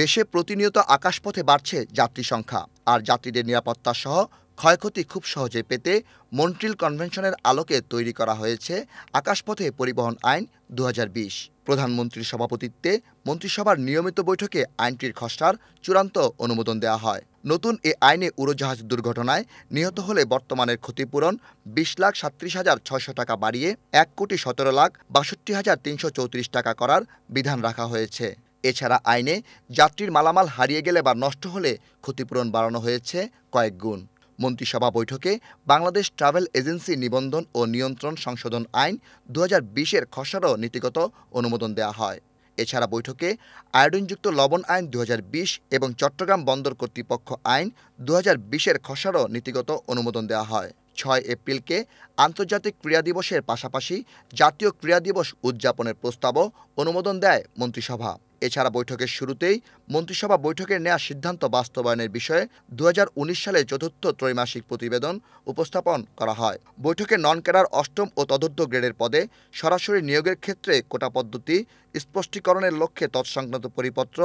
দেশে প্রতিনিয়ত আকাশপথে বাড়ছে যাত্রী সংখ্যা আর যাত্রীদের নিরাপত্তা সহ ক্ষয়ক্ষতি খুব সহজে পেতে মন্ট্রিল কনভেনশনের আলোকে তৈরি করা হয়েছে আকাশপথে পরিবহন আইন দু প্রধানমন্ত্রীর সভাপতিত্বে মন্ত্রিসভার নিয়মিত বৈঠকে আইনটির খসড়ার চূড়ান্ত অনুমোদন দেওয়া হয় নতুন এ আইনে উড়োজাহাজ দুর্ঘটনায় নিহত হলে বর্তমানের ক্ষতিপূরণ বিশ লাখ সাত্রিশ হাজার ছয়শো টাকা বাড়িয়ে এক কোটি সতেরো লাখ বাষট্টি হাজার তিনশো চৌত্রিশ টাকা করার বিধান রাখা হয়েছে এছাড়া আইনে যাত্রীর মালামাল হারিয়ে গেলে বা নষ্ট হলে ক্ষতিপূরণ বাড়ানো হয়েছে কয়েক গুণ মন্ত্রিসভা বৈঠকে বাংলাদেশ ট্রাভেল এজেন্সি নিবন্ধন ও নিয়ন্ত্রণ সংশোধন আইন দু বিশের খসড়াও নীতিগত অনুমোদন দেওয়া হয় এছাড়া বৈঠকে আয়োডিনযুক্ত লবণ আইন দু এবং চট্টগ্রাম বন্দর কর্তৃপক্ষ আইন দু বিশের খসড়াও নীতিগত অনুমোদন দেওয়া হয় ছয় এপ্রিলকে আন্তর্জাতিক ক্রীড়া দিবসের পাশাপাশি জাতীয় ক্রীড়া দিবস উদযাপনের প্রস্তাবও অনুমোদন দেয় মন্ত্রিসভা এছাড়া বৈঠকের শুরুতেই মন্ত্রিসভা বৈঠকে নেওয়া সিদ্ধান্ত বাস্তবায়নের বিষয়ে দু সালে চতুর্থ ত্রৈমাসিক প্রতিবেদন উপস্থাপন করা হয় বৈঠকে নন ক্যাডার অষ্টম ও তদর্থ গ্রেডের পদে সরাসরি নিয়োগের ক্ষেত্রে কোটা পদ্ধতি স্পষ্টীকরণের লক্ষ্যে তৎসংক্রান্ত পরিপত্র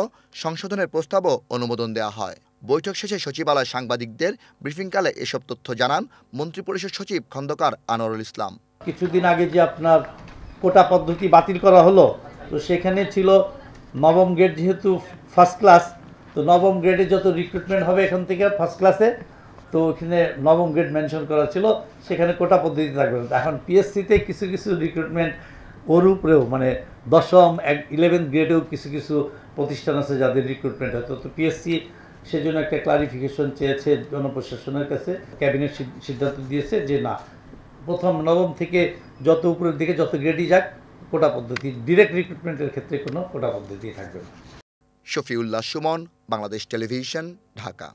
সংশোধনের প্রস্তাবও অনুমোদন দেওয়া হয় বৈঠক শেষে সচিবালয় সাংবাদিকদের ব্রিফিংকালে এসব তথ্য জানান মন্ত্রিপরিষদ সচিব খন্দকার আনোয়ারুল ইসলাম কিছুদিন আগে যে আপনার কোটা পদ্ধতি বাতিল করা হলো তো সেখানে ছিল নবম গ্রেড যেহেতু ফার্স্ট ক্লাস তো নবম গ্রেডে যত রিক্রুটমেন্ট হবে এখান থেকে ফার্স্ট ক্লাসে তো ওখানে নবম গ্রেড মেনশন করা ছিল সেখানে কোটা পদ্ধতি থাকবে এখন পিএসসিতে কিছু কিছু রিক্রুটমেন্ট ওর উপরেও মানে দশম এক ইলেভেন্থ গ্রেডেও কিছু কিছু প্রতিষ্ঠান আছে যাদের রিক্রুটমেন্ট হয়তো তো পিএসসি সেজন্য একটা ক্লারিফিকেশন চেয়েছে জনপ্রশাসনের কাছে ক্যাবিনেট সিদ্ধান্ত দিয়েছে যে না প্রথম নবম থেকে যত উপরের দিকে যত গ্রেডই যাক কোটা পদ্ধতি ডিরেক্ট রিক্রুটমেন্টের ক্ষেত্রে কোনো কোটা পদ্ধতি থাকবে না শফিউল্লাহ সুমন বাংলাদেশ টেলিভিশন ঢাকা